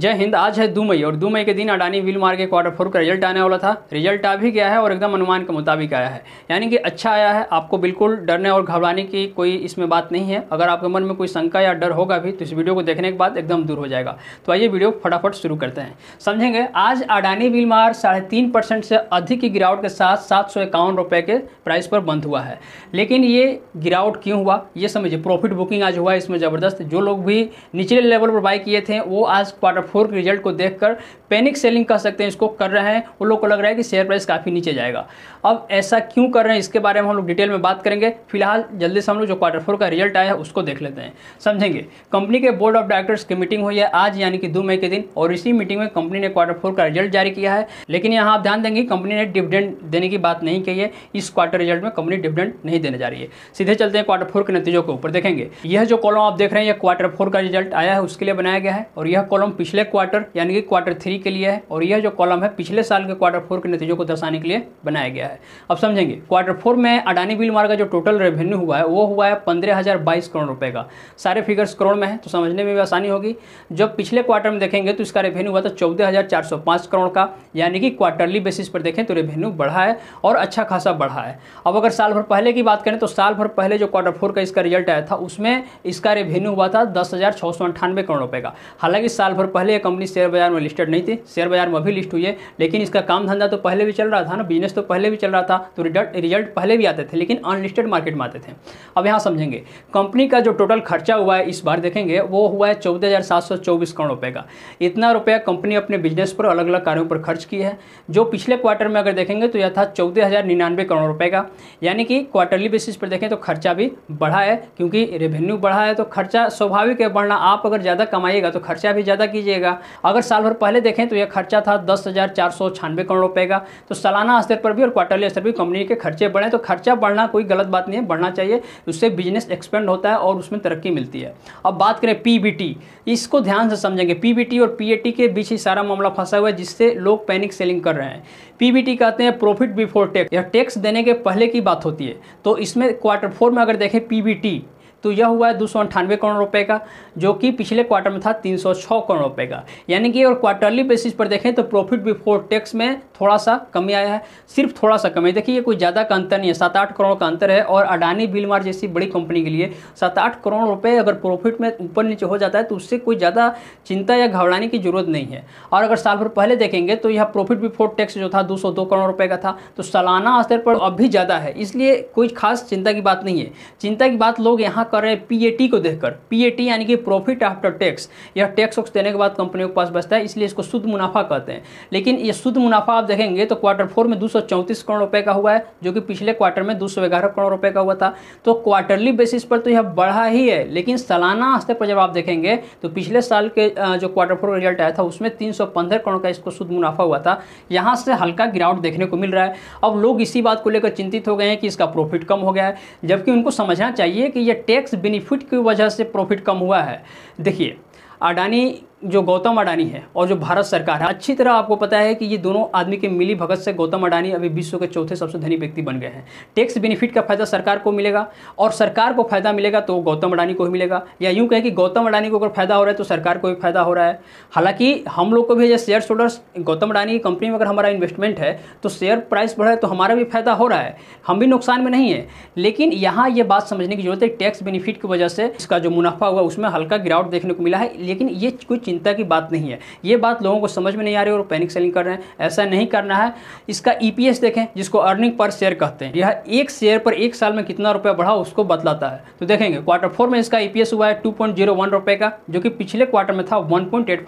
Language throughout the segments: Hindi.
जय हिंद आज है दो मई और दो मई के दिन अडानी व्हील मार्ग के क्वार्टर फोर का रिजल्ट आने वाला था रिजल्ट आ भी गया है और एकदम अनुमान के मुताबिक आया है यानी कि अच्छा आया है आपको बिल्कुल डरने और घबराने की कोई इसमें बात नहीं है अगर आपके मन में कोई शंका या डर होगा भी तो इस वीडियो को देखने के बाद एकदम दूर हो जाएगा तो आइए वीडियो फटाफट शुरू करते हैं समझेंगे आज अडानी व्हील मार्ग साढ़े से अधिक की गिरावट के साथ सात के प्राइस पर बंद हुआ है लेकिन ये गिरावट क्यों हुआ ये समझिए प्रॉफिट बुकिंग आज हुआ इसमें ज़बरदस्त जो लोग भी निचले लेवल पर बाई किए थे वो आज क्वार्टर फोर के रिजल्ट को देखकर पैनिक सेलिंग कह सकते हैं इसको कर रहे हैं उन लोग को लग रहा है कि शेयर प्राइस काफ़ी नीचे जाएगा अब ऐसा क्यों कर रहे हैं इसके बारे में हम लोग डिटेल में बात करेंगे फिलहाल जल्दी से हम लोग जो क्वार्टर फोर का रिजल्ट आया है उसको देख लेते हैं समझेंगे कंपनी के बोर्ड ऑफ डायरेक्टर्स की मीटिंग हुई है आज यानी कि दो मई के दिन और इसी मीटिंग में कंपनी ने क्वार्टर फोर का रिजल्ट जारी किया है लेकिन यहाँ आप ध्यान देंगे कंपनी ने डिविडेंड देने की बात नहीं कही है इस क्वार्टर रिजल्ट में कंपनी डिविडेंड नहीं देने जा रही है सीधे चलते हैं क्वार्टर फोर के नतीजों के ऊपर देखेंगे यह जो कॉलम आप देख रहे हैं यह क्वार्टर फोर का रिजल्ट आया है उसके लिए बनाया गया है और यह कॉलम पिछले क्वार्टर यानी कि क्वार्टर थ्री के लिए है और यह जो कॉलम है पिछले साल के क्वार्टर फोर के नतीजों को दर्शाने के लिए बनाया गया है अब समझेंगे क्वार्टर फोर में अडानी बिलमार का जो टोटल रेवेन्यू हुआ है वो हुआ है पंद्रह हज़ार बाईस करोड़ रुपये का सारे फिगर्स करोड़ में है तो समझने में भी आसानी होगी जब पिछले क्वार्टर में देखेंगे तो इसका रेवेन्यू हुआ था चौदह हज़ार चार सौ करोड़ का यानी कि क्वार्टरली बेसिस पर देखें तो रेवेन्यू बढ़ा है और अच्छा खासा बढ़ा है अब अगर साल भर पहले की बात करें तो साल भर पहले जो क्वार्टर फोर का इसका रिजल्ट आया था उसमें इसका रेवेन्यू हुआ था दस हज़ार सौ अंठानवे करोड़ रुपये का हालांकि साल भर पहले ये कंपनी शेयर बाजार में लिस्टेड नहीं थी शेयर बाजार में भी लिस्ट हुई है लेकिन इसका काम धंधा तो पहले भी चल रहा था ना बिजनेस तो पहले भी चल रहा था तो रिजल्ट रिजल्ट पहले भी आते थे लेकिन अनलिस्टेड मार्केट में आते थे अब यहाँ समझेंगे कंपनी का जो टोटल खर्चा हुआ है इस बार देखेंगे वो हुआ है चौदह करोड़ रुपये का इतना रुपया कंपनी अपने बिजनेस पर अलग अलग कार्यों पर खर्च की है जो पिछले क्वार्टर में अगर देखेंगे तो यह था चौदह करोड़ रुपये का यानी कि क्वार्टरली बेसिस पर देखें तो खर्चा भी बढ़ा है क्योंकि रेवेन्यू बढ़ा है तो खर्चा स्वाभाविक है बढ़ना आप अगर ज़्यादा कमाइएगा तो खर्चा भी ज़्यादा कीजिए लीजिएगा अगर साल भर पहले देखें तो यह खर्चा था दस हज़ार चार सौ छियानवे करोड़ रुपए का तो सालाना स्तर पर भी और क्वार्टरली स्तर पर भी कंपनी के खर्चे बढ़े तो खर्चा बढ़ना कोई गलत बात नहीं है बढ़ना चाहिए उससे बिजनेस एक्सपेंड होता है और उसमें तरक्की मिलती है अब बात करें पीबीटी इसको ध्यान से समझेंगे पीबीटी और पीएटी के बीच ही सारा मामला फंसा हुआ है जिससे लोग पैनिक सेलिंग कर रहे हैं पीबीटी कहते हैं प्रॉफिट बिफोर टैक्स या टैक्स देने के पहले की बात होती है तो इसमें क्वार्टर फोर में अगर देखें पीबीटी तो यह हुआ है दो करोड़ रुपए का जो कि पिछले क्वार्टर में था 306 करोड़ रुपए का यानी कि अगर क्वार्टरली बेसिस पर देखें तो प्रॉफिट बिफोर टैक्स में थोड़ा सा कमी आया है सिर्फ थोड़ा सा कमी देखिए ये कोई ज़्यादा का अंतर नहीं है सात आठ करोड़ का अंतर है और अडानी बिलमार जैसी बड़ी कंपनी के लिए सात आठ करोड़ रुपये अगर प्रॉफिट में ऊपर नीचे हो जाता है तो उससे कोई ज़्यादा चिंता या घबराने की जरूरत नहीं है और अगर साल भर पहले देखेंगे तो यह प्रॉफिट बिफोर टैक्स जो था दो करोड़ रुपये का था तो सालाना स्तर पर अब भी ज़्यादा है इसलिए कोई खास चिंता की बात नहीं है चिंता की बात लोग यहाँ कर रहे हैं पीएटी को देखकर पीएटी यानी कि प्रॉफिट आफ्टर टैक्स या टैक्स वक्स देने के बाद कंपनियों के पास बचता है इसलिए इसको शुद्ध मुनाफा कहते हैं लेकिन ये शुद्ध मुनाफा आप देखेंगे तो क्वार्टर फोर में दो करोड़ रुपये का हुआ है जो कि पिछले क्वार्टर में दो करोड़ रुपये का हुआ था तो क्वार्टरली बेसिस पर तो यह बढ़ा ही है लेकिन सालाना स्तर पर जब आप देखेंगे तो पिछले साल के जो क्वार्टर फोर रिजल्ट आया था उसमें तीन करोड़ का इसको शुद्ध मुनाफा हुआ था यहाँ से हल्का गिरावट देखने को मिल रहा है अब लोग इसी बात को लेकर चिंतित हो गए हैं कि इसका प्रॉफिट कम हो गया है जबकि उनको समझना चाहिए कि यह टैक्स बेनिफिट की वजह से प्रॉफिट कम हुआ है देखिए अडानी जो गौतम अडानी है और जो भारत सरकार है अच्छी तरह आपको पता है कि ये दोनों आदमी के मिली भगत से गौतम अडानी अभी विश्व के चौथे सबसे धनी व्यक्ति बन गए हैं टैक्स बेनिफिट का फायदा सरकार को मिलेगा और सरकार को फायदा मिलेगा तो गौतम अडानी को ही मिलेगा या यूँ कहें कि गौतम अडानी को अगर फायदा हो रहा है तो सरकार को भी फायदा हो रहा है हालांकि हम लोग को भी as shareholders Gautam Adani की कंपनी में अगर हमारा इन्वेस्टमेंट है तो शेयर प्राइस बढ़ रहा है तो हमारा भी फायदा हो रहा है हम भी नुकसान में नहीं है लेकिन यहाँ ये बात समझने की जरूरत है टैक्स बेनिफिट की वजह से इसका जो मुनाफा हुआ उसमें हल्का गिरावट देखने को मिला है लेकिन ये कुछ चिंता की बात नहीं है ये बात लोगों को समझ में नहीं आ रही और पैनिक सेलिंग कर रहे हैं ऐसा नहीं करना है इसका ई e देखें जिसको अर्निंग पर शेयर कहते हैं यह एक शेयर पर एक साल में कितना रुपया बढ़ा उसको बतलाता है तो देखेंगे क्वार्टर फोर में इसका ई e हुआ है टू रुपए का जो कि पिछले क्वार्टर में था वन पॉइंट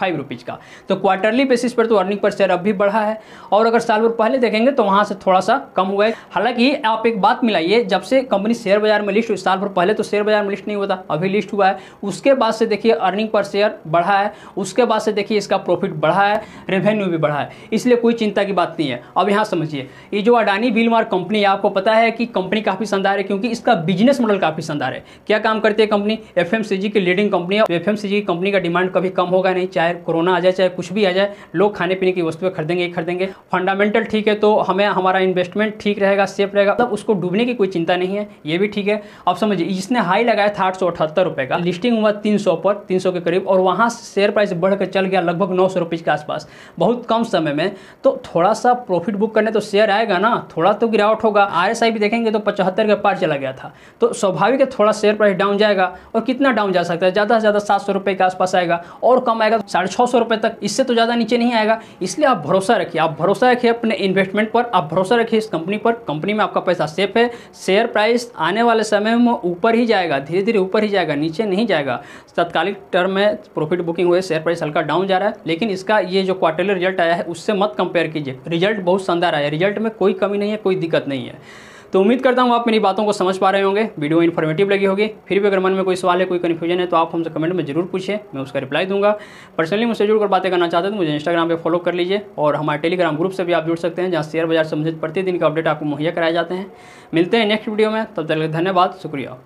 का तो क्वार्टरली बेसिस पर तो अर्निंग पर शेयर अब भी बढ़ा है और अगर साल भर पहले देखेंगे तो वहाँ से थोड़ा सा कम हुआ है हालांकि आप एक बात मिलाइए जब से कंपनी शेयर बाजार में लिस्ट हुई साल भर पहले तो शेयर बाजार में लिस्ट नहीं हुआ था अभी लिस्ट हुआ है उसके बाद से देखिए अर्निंग पर शेयर बढ़ा है उसके बाद से देखिए इसका प्रॉफिट बढ़ा है रेवेन्यू भी बढ़ा है इसलिए कोई चिंता की बात नहीं है अब यहाँ समझिए ये जो अडानी बिलमार कंपनी है आपको पता है कि कंपनी काफ़ी शानदार है क्योंकि इसका बिजनेस मॉडल काफ़ी शानदार है क्या काम करती है कंपनी एफ की लीडिंग कंपनी है एफ की कंपनी का डिमांड कभी कम होगा नहीं चाहे कोरोना आ जाए चाहे कुछ भी आ जाए लोग खाने पीने की वस्तुएं खरीदेंगे ही खरीदेंगे फंडामेंटल ठीक है तो हमें हमारा इन्वेस्टमेंट ठीक रहेगा सेफ रहेगा मतलब उसको डूबने की कोई चिंता नहीं है ये भी ठीक है अब समझिए इसने हाई लगाया था आठ रुपए का लिस्टिंग हुआ तीन पर तीन के करीब और वहां शेयर प्राइस बढ़कर चल गया लगभग नौ सौ के आसपास बहुत कम समय में तो थोड़ा सा प्रॉफिट बुक करने तो शेयर आएगा ना थोड़ा तो गिरावट होगा आर भी देखेंगे तो पचहत्तर के पार चला गया था तो स्वाभाविक है थोड़ा शेयर प्राइस डाउन जाएगा और कितना डाउन जा सकता है ज़्यादा से ज़्यादा सात सौ के आसपास आएगा और कम आएगा तो साढ़े छः सौ तक इससे तो ज़्यादा नीचे नहीं आएगा इसलिए आप भरोसा रखिए आप भरोसा रखिए अपने इन्वेस्टमेंट पर आप भरोसा रखिए इस कंपनी पर कंपनी में आपका पैसा सेफ है शेयर प्राइस आने वाले समय में ऊपर ही जाएगा धीरे धीरे ऊपर ही जाएगा नीचे नहीं जाएगा तत्कालिक टर्म में प्रॉफिट बुकिंग हुए शेयर प्राइस हल्का डाउन जा रहा है लेकिन इसका ये जो क्वार्टरली रिजल्ट आया है उससे मत कंपेयर कीजिए रिजल्ट बहुत शानदार आया है रिजल्ट में कोई कमी नहीं है कोई दिक्कत नहीं है तो उम्मीद करता हूँ आप मेरी बातों को समझ पा रहे होंगे वीडियो इन्फॉर्मेटिव लगी होगी फिर भी अगर मन में कोई सवाल है कोई कन्फ्यूजन है तो आप हमसे कमेंट में जरूर पूछे मैं उसका रिप्लाई दूंगा पर्सनली मुझसे जुड़कर बातें करना चाहते हैं तो मुझे इंस्टाग्राम पे फॉलो कर लीजिए और हमारे टेलीग्राम ग्रुप से भी आप जुड़ सकते हैं जहाँ शेयर बाजार संबंधित प्रतिदिन का अपडेट आपको मुहैया कराए जाते हैं मिलते हैं नेक्स्ट वीडियो में तब तक धन्यवाद शुक्रिया